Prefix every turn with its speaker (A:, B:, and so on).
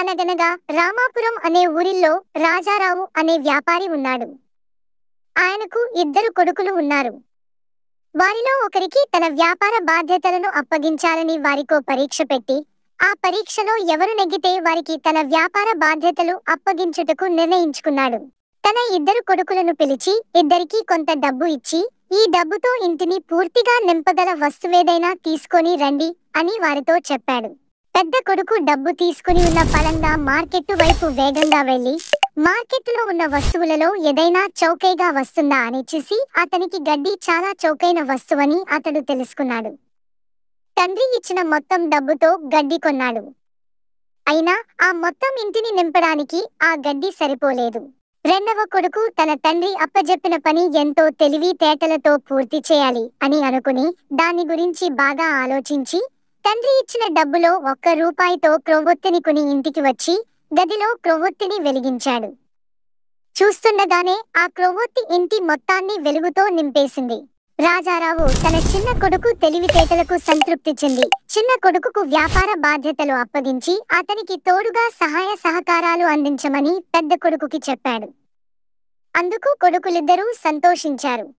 A: అనగనగా రామాపురం అనే ఊరిలో రాజారావు అనే వ్యాపారి ఉన్నాడు ఆయనకు ఇద్దరు కొడుకులు ఉన్నారు వారిలో ఒకరికి తన వ్యాపార బాధ్యతలను అప్పగించాలని వారికో పరీక్ష పెట్టి ఆ పరీక్షలో ఎవరు నెగ్గితే వారికి తన వ్యాపార బాధ్యతలు అప్పగించుటకు నిర్ణయించుకున్నాడు తన ఇద్దరు కొడుకులను పిలిచి ఇద్దరికీ కొంత డబ్బు ఇచ్చి ఈ డబ్బుతో ఇంటిని పూర్తిగా నింపగల వస్తువేదైనా తీసుకొని రండి అని వారితో చెప్పాడు పెద్ద కొడుకు డబ్బు తీసుకుని ఉన్న పలంగా మార్కెట్ వైపు వేగంగా వెళ్లి మార్కెట్లో ఉన్న వస్తువులలో ఏదైనా చౌకైగా వస్తుందా అని చూసి అతనికి గడ్డి చాలా చౌకైన వస్తువని అతడు తెలుసుకున్నాడు తండ్రి ఇచ్చిన మొత్తం డబ్బుతో గడ్డి కొన్నాడు అయినా ఆ మొత్తం ఇంటిని నింపడానికి ఆ గడ్డి సరిపోలేదు రెండవ కొడుకు తన తండ్రి అప్పజెప్పిన పని ఎంతో తెలివి తేటలతో పూర్తి చేయాలి అని అనుకుని దాని గురించి బాగా ఆలోచించి తండ్రి ఇచ్చిన డబ్బులో ఒక్క రూపాయితో క్రొవ్వొత్తిని కొని ఇంటికి వచ్చి గదిలో క్రొవ్వొత్తిని వెలిగించాడు చూస్తుండగానే ఆ క్రొవ్వొత్తి ఇంటి మొత్తాన్ని వెలుగుతో నింపేసింది రాజారావు తన చిన్న కొడుకు తెలివితేటలకు సంతృప్తి చెంది చిన్న కొడుకుకు వ్యాపార బాధ్యతలు అప్పగించి అతనికి తోడుగా సహాయ సహకారాలు అందించమని పెద్ద కొడుకుకి చెప్పాడు అందుకు కొడుకులిద్దరూ సంతోషించారు